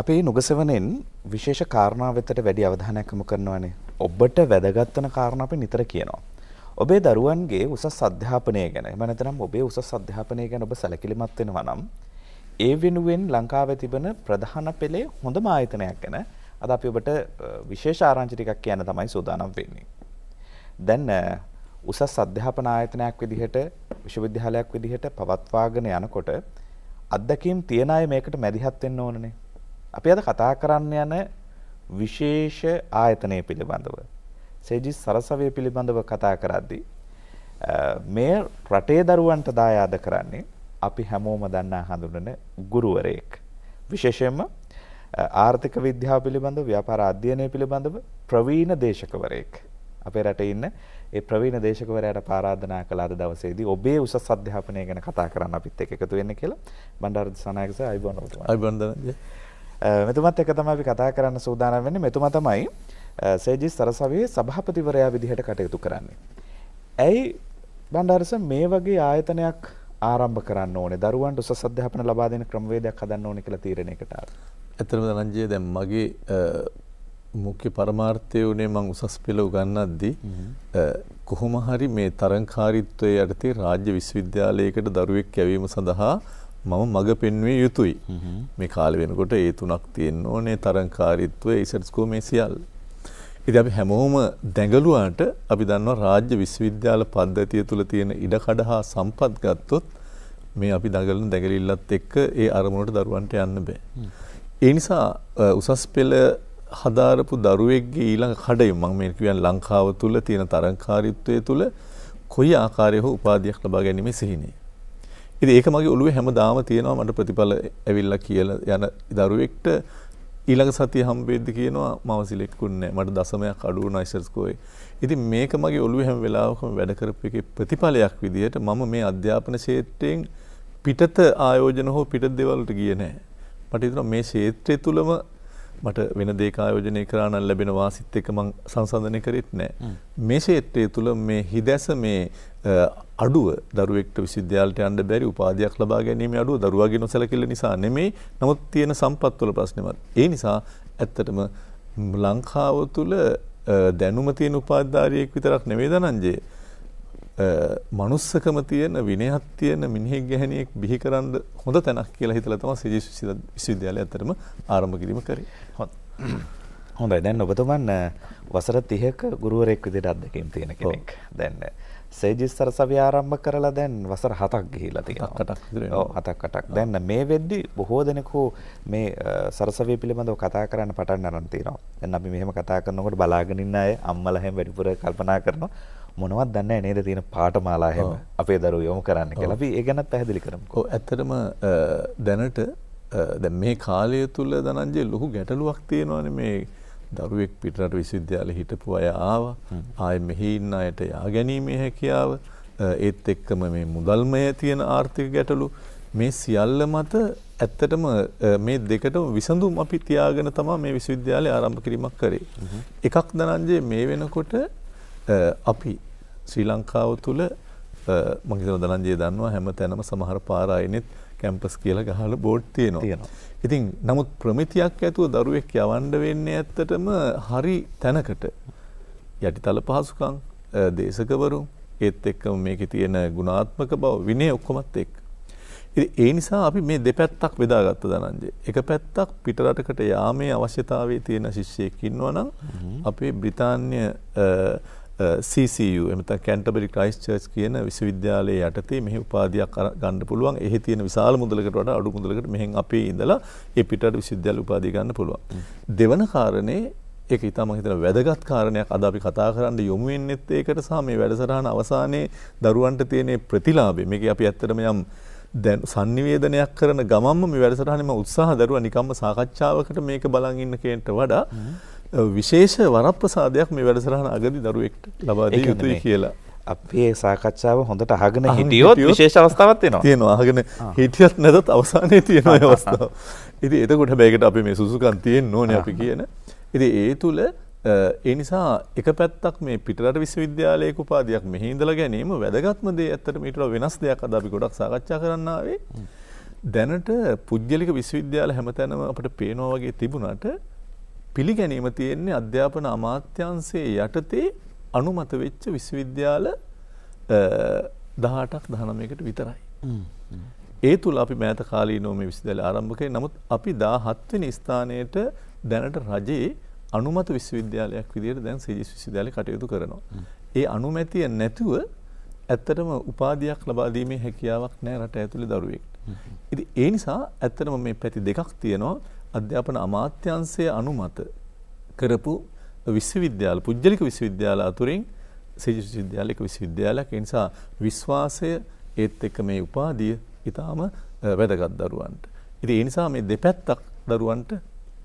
අපි නුගසවනෙන් විශේෂ කාරණා වෙතට වැඩි අවධානයක් යොමු කරනවානේ. ඔබට වැදගත් වෙන කාරණා අපි නිතර කියනවා. ඔබේ දරුවන්ගේ උසස් අධ්‍යාපනය ගැන. එහෙම නැත්නම් ඔබේ උසස් අධ්‍යාපනය ගැන ඔබ සැලකිලිමත් වෙනවා නම් ඒ වෙනුවෙන් ලංකාවේ තිබෙන ප්‍රධාන පෙළේ හොඳම ආයතනයක් ගැන අද අපි ඔබට විශේෂ ආරංචි ටිකක් කියන්න තමයි සූදානම් වෙන්නේ. දැන් උසස් අධ්‍යාපන ආයතනයක් විදිහට විශ්වවිද්‍යාලයක් විදිහට පවත්වාගෙන යනකොට අත්දැකීම් තියන අය මේකට මැදිහත් වෙන්න ඕනනේ. අපි අද කතා කරන්න යන විශේෂ ආයතනය පිළිබඳව සේජි සරසවය පිළිබඳව කතා කරද්දී මේ රටේ දරුවන්ට දායාද කරන්නේ අපි හැමෝම දන්නා හඳුනන ගුරුවරයෙක් විශේෂයෙන්ම ආර්ථික විද්‍යාව පිළිබඳ ව්‍යාපාර අධ්‍යයනය පිළිබඳව ප්‍රවීණ දේශකවරයෙක් අපේ රටේ ඉන්න ඒ ප්‍රවීණ දේශකවරයාට පාරාධනා කළ අද දවසේදී ඔබේ උසස් අධ්‍යාපනය ගැන කතා කරන්න අපිත් එක්ක එකතු වෙන්න කියලා බණ්ඩාර සනායක සර් අයිබෝන් ඔබතුමා අයිබෝන් දනජය මෙතුමත් එක තමයි අපි කතා කරන්න සූදානම් වෙන්නේ. මෙතුමා තමයි සේජි සරසවියේ සභාපතිවරයා විදිහට කටයුතු කරන්නේ. ඇයි බණ්ඩාරස මේ වගේ ආයතනයක් ආරම්භ කරන්න ඕනේ දරුවන්ට උසස් අධ්‍යාපන ලබා දෙන ක්‍රමවේදයක් හදන්න ඕනේ කියලා තීරණයකට ආවා. ඇත්තටම ධනංජය දැන් මගේ මුඛ්‍ය පරමාර්ථය උනේ මම උසස් පෙළ උගන්වද්දී කොහොම හරි මේ තරංකාරීත්වයේ යටතේ රාජ්‍ය විශ්වවිද්‍යාලයකට දරුවෙක් කැවීම සඳහා මම මඟ පෙන්වේ යුතුයි මේ කාල වෙනකොට ඒ තුනක් තියෙන් ඕනේ තරංකාරිත්වය ඉසටස්කෝ මේ සියල්. ඉති අපි හැමෝම දැඟලුවාට අපි දන්නවා රාජ්‍ය විශ්වවිද්‍යාල පද්ධතිය තුළ තියෙන ඉඩකඩ හා සම්පත් ගත්තොත් මේ අපි දඟලන දැඟලිල්ලත් එක්ක ඒ අරමුණට දරුවන්ට යන්න බෑ. ඒ නිසා උසස් පෙළ හදාරපු දරුවෙක්ගේ ඊළඟ කඩය මං මේ කියන් ලංකාව තුළ තියෙන තරංකාරිත්වය තුළ කොයි ආකාරය හෝ උපාධයක් ලබා ගැනීම සිහිනේ. ඉති ඒක මගේ ඔළුව හැමදාම තියෙනවා මට ප්‍රතිඵල ඇවිල්ල කියල යන දරුවෙක්ට ඊළඟ සතිය හම්බේද්දි කියනවා මවසිලෙක්කුන්නේ මට දසමයක් අඩුව නයිසර්ස්කෝයි. ඉති මේක මගේ ඔළුව හැම වෙලාවකම වැඩකරප එක ප්‍රතිඵලයක් විදිහට මම මේ අධ්‍යාපන ශේත්‍රයෙන් පිටත ආයෝජන හෝ පිට දෙවලට ගිය නෑ. මට ඉතුන මේ ශේත්‍රය තුළම මට වෙන දේක ආයෝජනය කරන්න ලැබෙන වාසිත් එක මං සංසන්ධනය කරෙත් නෑ. මේ ෂේත්‍රය තුළ මේ හිදැස මේ අඩුව දරුවෙක්ට විසිද්‍යාලට අන්ඩ බැරි උපාදයක් ලබා ගැනීම අඩුව දරුවගේ නොසැලකිල්ල නිසා නෙමේ නමුත් තියෙන සම්පත්වල ප්‍රශ්නවත්. ඒ නිසා ඇත්තටම ලංකාව තුළ දැනුම තියෙන උපාධාරයෙක් විතරක් නෙවේ දනන්ජේ මනුස්සකම තියෙන විනයක් තියෙන මිනිහෙක් ගැහණියෙක් බිහි කරන්න හොඳ තැනක් කියලා හිතලා තමයි සජී විශ්වවිද්‍යාලය අතරම ආරම්භ කිරීම කරේ. හොඳයි දැන් ඔබතුමන් වසර 30ක ගුරුවරයෙක් විදිහට අත්දැකීම් තියෙන කෙනෙක්. දැන් සේජිස් සරසවිය ආරම්භ කරලා දැන් වසර 7ක් ගිහිලා තියෙනවා. 7ක් විතර වෙනවා. ඔව් 7ක් 8ක්. දැන් මේ වෙද්දි බොහෝ දෙනෙකු මේ සරසවිය පිළිබඳව කතා කරන්න පටන් අරන් තියෙනවා. දැන් අපි මෙහෙම කතා කරනකොට බලාගෙන ඉන්න අය අම්මලා හැම වැඩිපුර කල්පනා කරනවා. මොනවත් දන්න නේද තියෙන පාටමාලා හෙම අපේ දරු යොමු කරන්න කියලා අපි ඒ ගැනත් පැහැදිලි කරමු. ඇත්තටම දැනට දැන් මේ කාලය තුල දනංජය ලොකු ගැටලුවක් තියෙනවානේ මේ දරුවෙක් පිටරට විශ්වවිද්‍යාලෙ හිටපු අය ආවා. ආයෙ මෙහි ඉන්න අයට යා ගැනීමේ හැකියාව ඒත් එක්කම මේ මුදල්මය තියෙන ආර්ථික ගැටලු මේ සියල්ල මත ඇත්තටම මේ දෙකටම විසඳුම් අපි තියාගෙන තමා මේ විශ්වවිද්‍යාලය ආරම්භ කිරීමක් කරේ. එකක් දනංජයේ මේ වෙනකොට අපි ශ්‍රී ලංකාව තුළ මගේතන දනන්ජය දන්නවා හැම තැනම සමහර පාරායිනෙත් කැම්පස් කියල ගහල බෝඩ් තියෙනවා. ඉතින් නමුත් ප්‍රමිතියක් ඇතුව දරුවෙක් යවන්ඩ වෙන්නේ ඇත්තටම හරි තැනකට යටිතල පහසුකං දේශකවරු ඒත් එක්ක මේක තියෙන ගුණාත්මක බව විනේ ඔක්කොමත් එක්. ඒ නිසා අපි මේ දෙපැත්තක් වෙදාගත්ත දනන්ජේ. එක පැත්තක් පිටරටකට යාමේ අවශ්‍යතාවේ තියෙන ශිෂ්‍යයකින්ව නම් අපේ බ්‍රිතාන්‍ය CCU එමත කැන්ටබරි ක්‍රයිස් චර්ච් කියන විශ්වවිද්‍යාලයේ යටතේ මෙහි උපාධයක් ගන්න පුළුවන් එහි තියෙන විශාල මුදලකට වඩා අඩු මුදලකට මෙහෙන් අපේ ඉඳලා ඒ පිටට විශ්වවිද්‍යාල උපාධිය ගන්න පුළුවන්. දෙවන කාරණේ ඒක ඉතාම හිතන වැදගත් කාරණයක් අද අපි කතා කරන්න යොමු වෙන්නෙත් ඒකට සහ මේ වැඩසටහන අවසානයේ දරුවන්ට තියෙන ප්‍රතිලාභය මේක අපි ඇත්තටම යම් දැන් සංනිවේදනයක් කරන ගමම්ම මේ වැඩසටහනෙම උත්සාහ දරුවා නිකම්ම සාකච්ඡාවකට මේක බලන් ඉන්න කේන්ට වඩා විශේෂ වරප්‍රසාදයක් මේ වැඩසරහන අගදි දරුවෙක් ලබාදී යුතුයි කියලා. අපේ සාකච්ඡාව හොඳට අහගෙන හිටියොත් විශේෂ අවස්ථාවක් වෙනවා. තියෙනවා අහගෙන හිටියත් නැතත් අවසානයේ තියෙන අවස්ථාව. ඉතින් එතකොට බෑකට අපි මේ සුසුකම් තියෙන්න ඕනේ අපි කියන. ඉතින් ඒ තුල ඒ නිසා එක පැත්තක් මේ පිටරට විශ්වවිද්‍යාලයක උපාධියක් මෙහි ඉඳලා ගැනීම වැදගත්ම දේ ඇත්තට මීට වඩා වෙනස් දෙයක් අද අපි ගොඩක් සාකච්ඡා කරන්න ආවේ. දැනට පුද්ගලික විශ්වවිද්‍යාල හැමතැනම අපිට පේනවා වගේ තිබුණාට පිළිගැනීම තියෙන්නේ අධ්‍යාපන අමාත්‍යංශයේ යටතේ අනුමත වෙච්ච විශ්වවිද්‍යාල 18ක් 19කට විතරයි. ඒ තුල අපි මෑත කාලීනව මේ විශ්වවිද්‍යාල ආරම්භ කළේ. නමුත් අපි 17 වෙනි ස්ථානයේට දැනට රජයේ අනුමත විශ්වවිද්‍යාලයක් විදිහට දැන් සජිස් විශ්වවිද්‍යාලය කටයුතු කරනවා. ඒ අනුමැතිය නැතුව ඇත්තටම උපාධියක් ලබා දීමේ හැකියාවක් නැහැ රට ඇතුලේ දරුවෙක්. ඉතින් ඒ නිසා ඇත්තටම මේ පැති දෙකක් තියෙනවා. අධ්‍යාපන අමාත්‍යංශය අනුමත කරපු විශ්වවිද්‍යාල පුද්ගලික විශ්වවිද්‍යාල අතුරින් සිජිත විද්‍යාලයක විශ්වවිද්‍යාලයක් ඒ නිසා විශ්වාසය ඒත් එක්ක මේ උපාධිය ඊටාම වැදගත් දරුවන්ට. ඉතින් ඒ නිසා මේ දෙපැත්තක් දරුවන්ට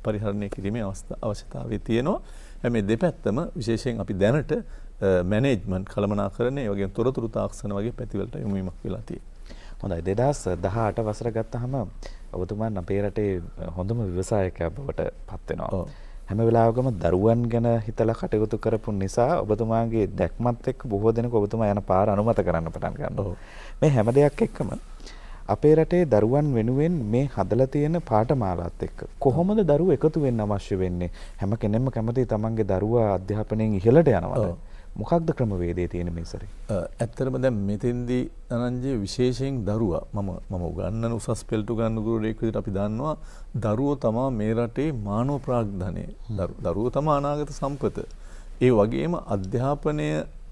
පරිහරණය කිරීමේ අවශ්‍යතාවය තියෙනවා. මේ දෙපැත්තම විශේෂයෙන් අපි දැනට මැනේජ්මන්ට් කළමනාකරණය වගේ තොරතුරු තාක්ෂණ වගේ පැතිවලට යොමු වීමක් වෙලා තියෙනවා. හොඳයි 2018 වසර ගත්තහම ඔබතුමන් අපේ රටේ හොඳම විවසායකයා බවට පත්වෙනවා. හැම වෙලාවකම දරුවන් ගැන හිතලා කටයුතු කරපු නිසා ඔබතුමාගේ දැක්මත් එක්ක බොහෝ දෙනෙක් ඔබතුමා යන පාර අනුමත කරන්න පටන් ගන්නවා. මේ හැම දෙයක් එක්කම අපේ රටේ දරුවන් වෙනුවෙන් මේ හදලා තියෙන පාඨමාලාත් එක්ක කොහොමද දරුවෝ එකතු වෙන්න අවශ්‍ය වෙන්නේ? හැම කෙනෙක්ම කැමති තමන්ගේ දරුවා අධ්‍යාපනයෙන් ඉහළට යනවාද? මොකක්ද ක්‍රමවේදේ තියෙන මේ සැරේ? ඇත්තටම දැන් මෙතෙන්දී අනංජය විශේෂයෙන් දරුවා මම මම උගන්වන උසස් පෙළට උගන්වන ගුරුවරයෙක් විදිහට අපි දන්නවා දරුවෝ තමා මේ රටේ මානව ප්‍රාග්ධනය. දරුවෝ තමා අනාගත සම්පත. ඒ වගේම අධ්‍යාපනය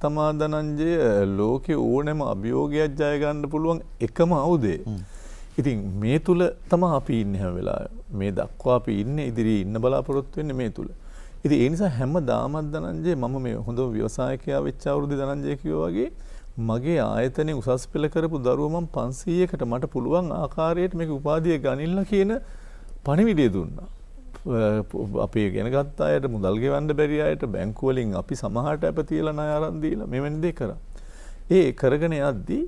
තමා ධනංජය ලෝකේ ඕනෑම අභියෝගයක් ජය ගන්න පුළුවන් එකම අවුදේ. ඉතින් මේ තුල තමා අපි ඉන්නේ හැම වෙලාවෙම. මේ දක්වා අපි ඉන්නේ ඉදිරියේ ඉන්න බලාපොරොත්තු වෙන්නේ මේ තුල. ඉතින් ඒ නිසා හැමදාමත් ධනංජය මම මේ හොඳ ව්‍යවසායකයා වෙච්ච අවුරුදු ධනංජය කිව්වා වගේ මගේ ආයතනයේ උසස් පෙළ කරපු දරුවෝ මම 500කට මට පුළුවන් ආකාරයට මේක උපාධිය ගනින්න කියන පණිවිඩය දුන්නා. අපේ ගෙන ගත් අයට මුදල් ගෙවන්න බැරි අයට බැංකු වලින් අපි සමහරට අප තියලා ණය අරන් දීලා මෙවැනි දේ කරා. ඒ කරගෙන යද්දී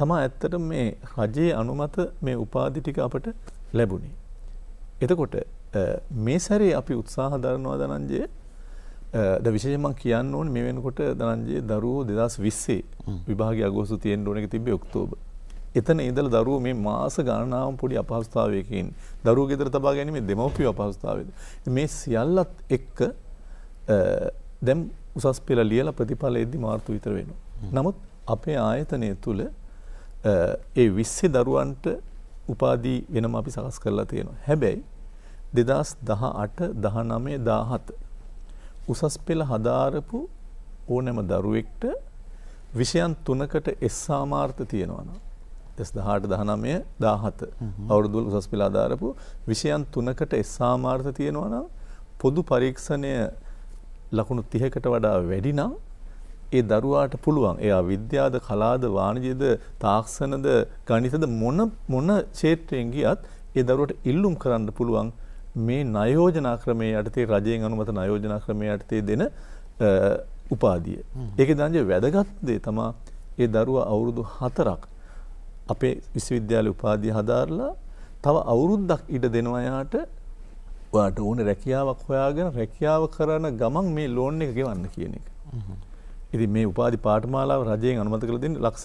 තමයි ඇත්තට මේ රජයේ අනුමත මේ උපාධි ටික අපට ලැබුණේ. එතකොට මේ සැරේ අපි උත්සාහ දරනවා දනංජය ද විශෂමන් කියන්න ඕන මේ වෙනකොට දනංජයේ දරුවෝ දෙදස් විස්සේ විභාග අගෝසු තියෙන් ඕනක තිබේ ඔක්තෝබ. එතන ඉදල දරුව මේ මාස ගණනාව පොඩි අපහස්ථාවයකින් දරු ගෙදර තබා ගැනීම දෙමවපිය අපහස්ථාවද. මේ සියල්ලත් එක්ක දැම් උසස් පෙළ ලියල ප්‍රතිඵල එද්දි මාර්තු විතර වෙන. නමුත් අපේ ආයතනය තුළ ඒ විස්සේ දරුවන්ට උපාදී වෙනම අපි සකස් කරලා තියෙනවා. හැබැයි දෙදස් දහ අට දහනමේ දාහත. උසස් පෙළ හදාරපු ඕනෑම දරුවෙක්ට විෂයන් තුනකට එස්සාමාර්ථ තියෙනවන. දෙස් දහට දහනමය දාහත අවුරුදුල් උසස් පෙළ අධාරපු විෂයන් තුනකට එස්සාමාර්ථ තියෙනවනම් පොදු පරීක්ෂණය ලකුණු තිහකට වඩා වැඩිනම් ඒ දරුවාට පුළුවන් එයා විද්‍යාද කලාද වාණජයද තාක්ෂණද ගණිතද මොන මොන ක්ෂේත්‍රයෙන් ගියත් ඒ දරුවට ඉල්ලුම් කරන්න පුළුවන් මේ නයෝජනා ක්‍රමේ යටතේ රජයෙන් අනුමත නයෝජනා ක්‍රමය යටතේ දෙන උපාදිය. ඒක දංජ වැදගත්දේ තමා ඒ දරුව අවුරුදු හතරක් අපේ විශ්වවිද්‍යාල උපාදිය හදාරලා තව අවුරුද්දක් ඉඩ දෙනවයාට වාට ඕන රැකියාවක් හොයාගෙන රැකියාව කරන ගමන් මේ ලෝන් එක ගෙවන්න කියන එක. ඉති මේ උපාධි පාටමාලාව රජයෙන් අනුමත කළ දෙන්න ලක්ස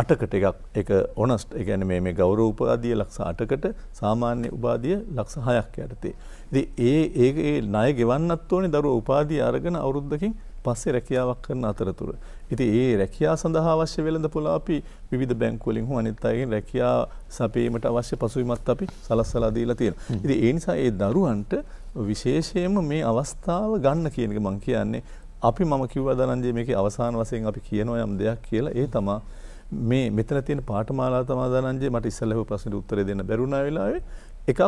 අටකට එකක් එක ඕනස්ට එකැන මේ ගෞරව උපාදිය ලක්ෂ අටකට සාමාන්‍ය උපාදිය ලක්ෂ හයක් යටතේ. ද ඒ ඒ නය ගෙවන්නත් ඕනි දරු උපාදී අරගෙන අවුරුද්දකින් පස්සේ රැකියාවක් කරන අතරතුර. ඉති ඒ රැකයා සඳහා අවශ්‍ය වෙළඳ පුලාපි විධ බැංකුවලින් හෝ අනිත්තායගෙන් රැකයා සපීමට අවශ්‍ය පසුවිමත් අපි සලස්සලදීලා තියෙන. ඉති ඒ නිසා ඒ දරුවන්ට විශේෂයම මේ අවස්ථාව ගන්න කියනක මං කියන්නේ අපි මම කිව්ව දනන්ජේ මේක අවසාන වසයෙන් අපි කියනො යම් දෙයක් කියලා ඒ තමා මේ මෙතන තියෙන පාටමාලා තමාදානන්ජේ මට ඉස්සල්ලහ ප්‍රශ්නට උත්තර දෙන්න බැරුණා වෙලාවේ එකක්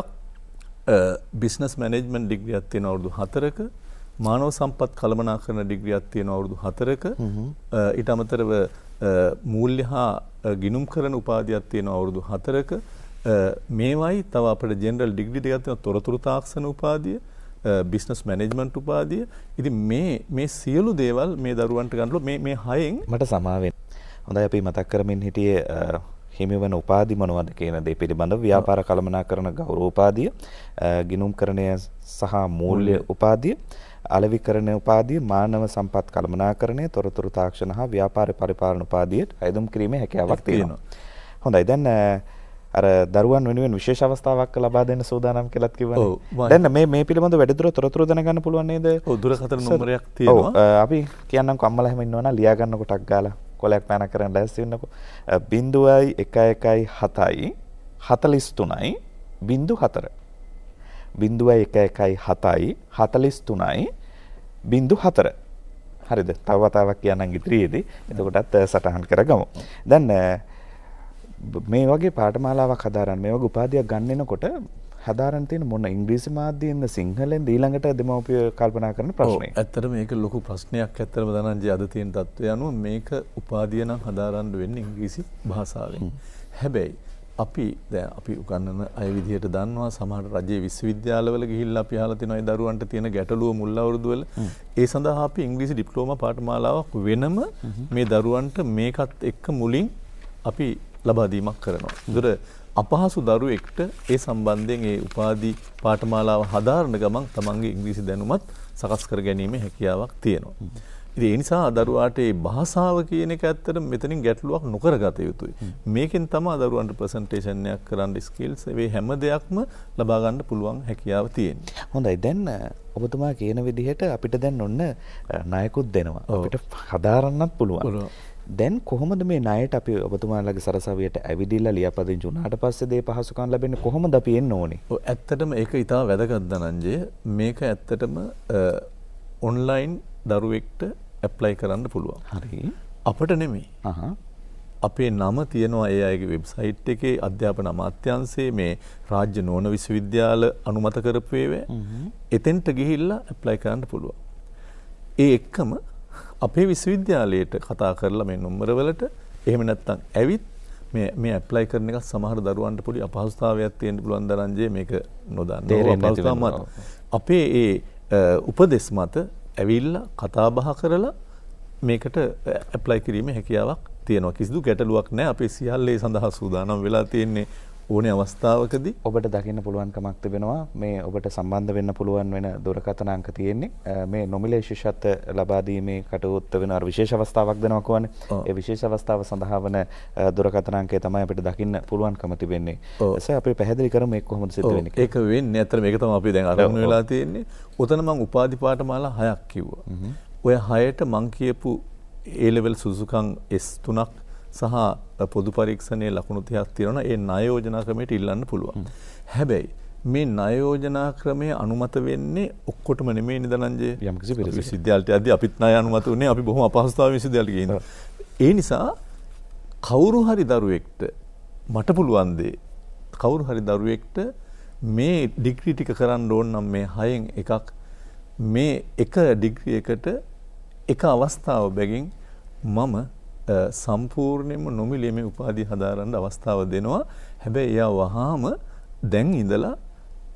බිස්නස් මැනෙජ්මන් ඩිග්‍රියත් තියෙන අවුරුදු හතරක මානව සම්පත් කළමනා කරන ඩිග්‍රියත් තියෙන අවුරුදු හතරක ඊට අමතරව මූල්‍ය හා ගිනුම් කරන උපාධියක් තියෙන අවුරුදු හතරක මේවයි තව අපට ජෙනරල් ඩිග්‍රි දෙකක් තියෙන තොරතුරු තාක්ෂණ උපාධිය බිස්නස් මැනේජ්මන්ට් උපාධිය ඉතින් මේ මේ සියලු දේවල් මේ දරුවන්ට ගන්නලු මේ මේ හයෙන් මට සමාවෙන්න හොඳයි අපි මතක් කරමින් හිටියේ හිමිවන උපාදි මොනවද කියන දේ පිළිබඳව ව්‍යාපාර කළමනාකරන ගෞරව උපාදිය, ගිණුම්කරණය සහ මූල්‍ය උපාදිය, අලෙවිකරණ උපාදිය, මානව සම්පත් කළමනාකරණය, තොරතුරු තාක්ෂණ හා ව්‍යාපාර පරිපාලන උපාදියට අයදුම් කිරීමේ හැකියාවක් තියෙනවා. හොඳයි දැන් අර දරුවන් වෙනුවෙන් විශේෂ අවස්ථාවක් ලබා දෙන්න සූදානම් කියලාත් කිව්වනේ. දැන් මේ මේ පිළිබඳව වැඩිදුර තොරතුරු දැනගන්න පුළුවන් නේද? ඔව් දුරකථන නම්බරයක් තියෙනවා. ඔව් අපි කියන්නම් කොම්මලා හැම ඉන්නවනම් ලියා ගන්න කොටක් ගාලා. කොලයක් පැන කරන්න ලැස්තිවෙන්නකු බින්දුවයි එක එකයි හතයි හතලිස්තුනයි බින්දු හතර බින්දුවයි එක එකයි හතයි හතලිස්තුනයි බින්දු හතර හරිද තවතාවක් කියන්න ඉදිරියේදී එතකොටත් සටහන් කරගමු දැන් මේ වගේ පාටමාලාවක් හදාරන්න මේ වගේ උපාධයක් ගන්නනකොට හදාරන් තියෙන මොන ඉංග්‍රීසි මාධ්‍යයෙන්ද සිංහලෙන්ද ඊළඟට දෙමව්පිය කල්පනා කරන ප්‍රශ්නේ. ඇත්තට මේක ලොකු ප්‍රශ්නයක් ඇත්තටම දනන්ජි අද තියෙන තත්ත්වය අනුව මේක උපාධිය නම් හදාරන්න වෙන්නේ ඉංග්‍රීසි භාෂාවෙන්. හැබැයි අපි දැන් අපි උගන්වන අය විදිහට දන්නවා සමහර රජයේ විශ්වවිද්‍යාලවල ගිහිල්ලා අපි අහලා තියෙනවා ඒ දරුවන්ට තියෙන ගැටලුව මුල් අවුරුදුවල ඒ සඳහා අපි ඉංග්‍රීසි ඩිප්ලෝමා පාඨමාලාවක් වෙනම මේ දරුවන්ට මේකත් එක්ක මුලින් අපි ලබා දීමක් කරනවා. ඒතර අපහසු දරුවෙක්ට ඒ සම්බන්ධයෙන් ඒ උපාධි පාඨමාලාව හදාරන ගමන් තමන්ගේ ඉංග්‍රීසි දැනුමත් සකස් කර ගැනීමේ හැකියාවක් තියෙනවා. ඉතින් ඒ නිසා දරුවාට ඒ භාෂාව කියන එක ඇත්තට මෙතනින් ගැටලුවක් නොකර ගත යුතුයි. මේකෙන් තමයි දරුවන්ට ප්‍රසන්ටේෂන් එකක් කරන්න ස්කිල්ස් ඒ හැම දෙයක්ම ලබා ගන්න පුළුවන් හැකියාව තියෙන්නේ. හොඳයි දැන් ඔබතුමා කියන විදිහට අපිට දැන් ඔන්න ණයකුත් දෙනවා. අපිට හදාරන්නත් පුළුවන්. දැන් කොහොමද මේ ණයට අපි ඔබතුමාලගේ සරසවියට ඇවිදිලා ලියාපදිංචි වුණාට පස්සේ දේ පහසුකම් ලැබෙන්නේ කොහොමද අපි එන්න ඕනේ? ඔව් ඇත්තටම ඒක ඊටා වැදගත් දනංජය. මේක ඇත්තටම ඔන්ලයින් දරුවෙක්ට ඇප්ලයි කරන්න පුළුවන්. හරි. අපට නෙමෙයි. අහහ. අපේ නම තියෙනවා ඒ අයගේ වෙබ්සයිට් එකේ අධ්‍යාපන අමාත්‍යංශයේ මේ රාජ්‍ය නෝන විශ්වවිද්‍යාල අනුමත කරපු ඒවා එතෙන්ට ගිහිල්ලා ඇප්ලයි කරන්න පුළුවන්. ඒ එක්කම අපේ විශ්වවිද්‍යාලයට කතා කරලා මේ නොම්බරවලට එහෙම නැත්තං ඇවිත් මේ ඇප්ලයි කරන එක සමහර දරුවන්ට පොඩි අපහස්ථාවයක් තියෙන්ට පුළුවන් දරන්ජය මේක නොදන්න අපේ ඒ උපදෙස් මත ඇවිල්ල කතාබහ කරලා මේකට ඇප්ලයි කිරීම හැකියාවක් තියෙනවා කිසිදු ගැටලුවක් නෑ අපේ සියල්ලේ සඳහා සූදානම් වෙලා තියෙන්නේ ඕනේ අවස්ථාවකදී ඔබට දකින්න පුළුවන් කමක් තිබෙනවා මේ ඔබට සම්බන්ධ වෙන්න පුළුවන් වෙන දුරකථන අංක තියෙන්නේ මේ නොමිලේශිෂත් ලබා දීමේ කටයුත්ත වෙන අර විශේෂ අවස්ථාවක් දෙනවා කියන්නේ ඒ විශේෂ අවස්ථාව සඳහා වන දුරකථන අංකය තමයි අපිට දකින්න පුළුවන්කම තිබෙන්නේ සර් අපි පැහැදිලි කරමු මේක කොහොමද සිද්ධ වෙන්නේ ඒක වෙන්නේ අතර මේක තමයි අපි දැන් අරමුණු වෙලා තියෙන්නේ උතන මම උපාධි පාඨමාලා හයක් කිව්වා ඔය හයට මං කියපු ඒ ලෙවල් සුසුකම් S3ක් සහ පොදු පරීක්ෂණයේ ලකුණු තියක් තියෙනවා ඒ ණයෝජනා ක්‍රමයට ඉල්ලන්න පුළුවන්. හැබැයි මේ ණයෝජනා ක්‍රමය අනුමත වෙන්නේ ඔක්කොටම නෙමෙයි නිදනංජය. යම්කිසි විශ්වවිද්‍යාලයට යද්දී අපිත් ණය අනුමත වුණේ අපි බොහොම අපහසුතාවයෙන් විශ්වවිද්‍යාලට ගිහින්. ඒ නිසා කවුරු හරි දරුවෙක්ට මට පුළුවන් දේ කවුරු හරි දරුවෙක්ට මේ ඩිග්‍රී ටික කරන්න ඕන නම් මේ හයෙන් එකක් මේ එක ඩිග්‍රියකට එක අවස්ථාව බැගින් මම සම්පූර්ණයෙන්ම නොමිලේ මේ උපාධිය හදාරන්න අවස්ථාව දෙනවා. හැබැයි එයා වහාම දැන් ඉඳලා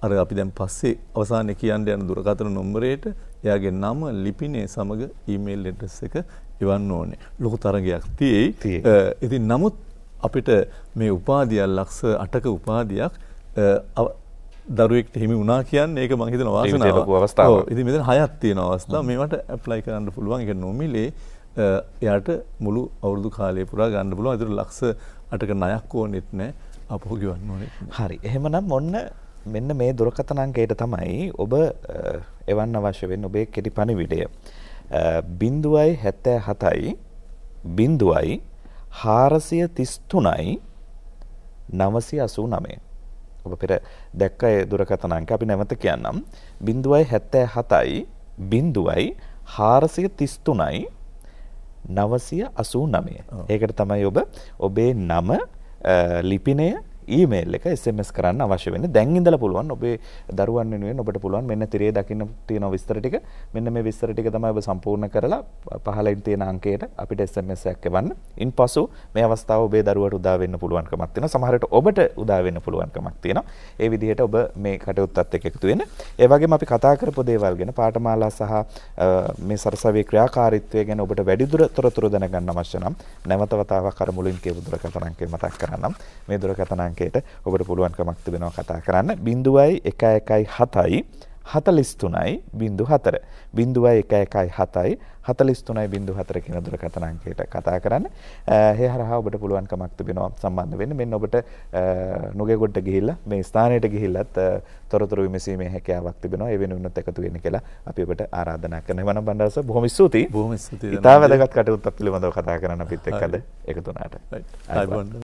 අර අපි දැන් පස්සේ අවසානයේ කියන්න යන දුරකථන නම්බරයට එයාගේ නම ලිපිනේ සමග ඊමේල් ඇඩ්‍රස් එක එවන්න ඕනේ. ලොකු තරගයක් තියෙයි. ඉතින් නමුත් අපිට මේ උපාධිය ලක්ෂ 8ක උපාධියක් දරුවෙක්ට හිමි වුණා කියන්නේ ඒක මං හිතන වාසනාවක්. ඔව් ඉතින් මෙතන හයක් තියෙන අවස්ථා මේවට ඇප්ලයි කරන්න පුළුවන්. ඒක නොමිලේ එයට මුළු අවුරදු කාලය පුරා ගන්න පුළුව අතුර ලක්ස අටක නයක් ඕනෙත් නෑ අපහෝ ගවන්න ඕනෙ හරි එහෙමනම් ඔන්න මෙන්න මේ දුරකතනංකයට තමයි ඔබ එවන්න අවශ්‍ය වෙන් ඔබේ කෙටි පණිවිඩය. බින්දුවයි හැත්තෑ හතයි බින්දුවයි හාරසිය තිස්තුනයි නවසි අසූ නමේ. ඔබ පෙර දැක්කය දුරකතනංක අපි නැවත කියන්නම්. බින්දුවයි හැත්තෑ හතයි බින්දුවයි හාරසිය තිස්තුනයි නවසය අසූ නමය. ඒකට තමයි ඔබ ඔබේ නම ලිපිනය ඊමේල් එක SMS කරන්න අවශ්‍ය වෙන්නේ. දැන් ඉඳලා පුළුවන් ඔබේ දරුවන් වෙනුවෙන් ඔබට පුළුවන් මෙන්න තිරේ දකින්න තියෙන විස්තර ටික මෙන්න මේ විස්තර ටික තමයි ඔබ සම්පූර්ණ කරලා පහළින් තියෙන අංකයට අපිට SMS එකක් එවන්න. ඉන්පසු මේ අවස්ථාව ඔබේ දරුවට උදා වෙන්න පුළුවන්කමක් තියෙනවා. සමහර විට ඔබට උදා වෙන්න පුළුවන්කමක් තියෙනවා. ඒ විදිහට ඔබ මේ කටයුත්තත් එක්ක එකතු වෙන්න. ඒ වගේම අපි කතා කරපු දේවල් ගැන පාඨමාලා සහ මේ සරසවියේ ක්‍රියාකාරීත්වය ගැන ඔබට වැඩිදුර තොරතුරු දැනගන්න අවශ්‍ය නම් නැවත වතාවක් අර මුලින් කියපු දුරකථන අංකය මතක් කරගන්නම්. මේ දුරකථන අංකය අංකයට ඔබට පුළුවන්කමක් තිබෙනවා කතා කරන්න. 0.117යි 43යි 04 0.117යි 43.04 කියන දුරකථන අංකයට කතා කරන්න. ඒ හරහා ඔබට පුළුවන්කමක් තිබෙනවා සම්බන්ධ වෙන්න. මෙන්න ඔබට නුගේගොඩට ගිහිල්ලා මේ ස්ථානයට ගිහිල්ලත් තොරතුරු විමසීමේ හැකියාවක් තිබෙනවා. ඒ වෙනුවෙන්ත් එකතු වෙන්න කියලා අපි ඔබට ආරාධනා කරනවා. මනම් බණ්ඩාරස බොහොම ස්තුතියි. බොහොම ස්තුතියි. ඉතාල වැදගත් කටයුත්තක් පිළිබඳව කතා කරන්න අපිත් එක්ක අද එකතු වුණාට.